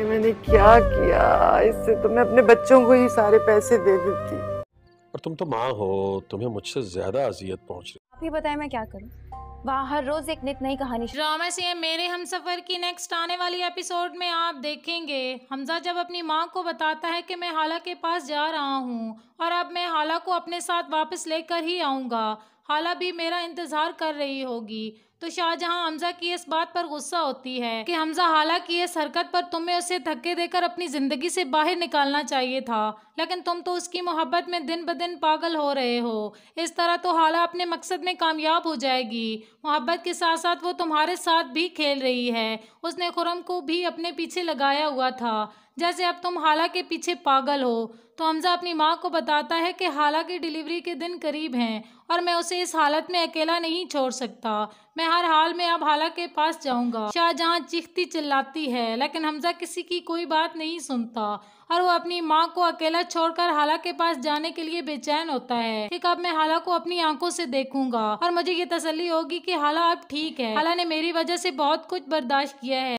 ये मैंने क्या किया इससे तो मैं अपने बच्चों को ही सारे पैसे दे देती और तुम तो माँ हो तुम्हें मुझसे ज्यादा अजियत पहुँच रही आप ही बताए मैं क्या करूँ वहाँ हर रोज एक नित नई कहानी ड्रामा से मेरे हम सफर की नेक्स्ट आने वाली एपिसोड में आप देखेंगे हमजा जब अपनी माँ को बताता है कि मैं हाला के पास जा रहा हूँ और अब मैं हाला को अपने साथ वापस लेकर ही आऊँगा हाला भी मेरा इंतज़ार कर रही होगी तो शाहजहाँ हमजा की इस बात पर गुस्सा होती है कि हमजा हाला की इस हरकत पर तुम्हें उसे धक्के देकर अपनी ज़िंदगी से बाहर निकालना चाहिए था लेकिन तुम तो उसकी मोहब्बत में दिन ब दिन पागल हो रहे हो इस तरह तो हाला अपने मकसद में कामयाब हो जाएगी मोहब्बत के साथ साथ वो तुम्हारे साथ भी खेल रही है उसने खुरम को भी अपने पीछे लगाया हुआ था जैसे अब तुम हाला के पीछे पागल हो तो हमजा अपनी माँ को बताता है कि हाला की डिलीवरी के दिन करीब हैं और मैं उसे इस हालत में अकेला नहीं छोड़ सकता मैं हर हाल में अब हाला के पास जाऊंगा शाहजहाँ चीखती चिल्लाती है लेकिन हमजा किसी की कोई बात नहीं सुनता और वो अपनी माँ को अकेला छोड़कर हाला के पास जाने के लिए बेचैन होता है ठीक अब मैं हाला को अपनी आंखों से देखूंगा और मुझे ये तसली होगी कि हाला अब ठीक है हाला ने मेरी वजह से बहुत कुछ बर्दाश्त किया है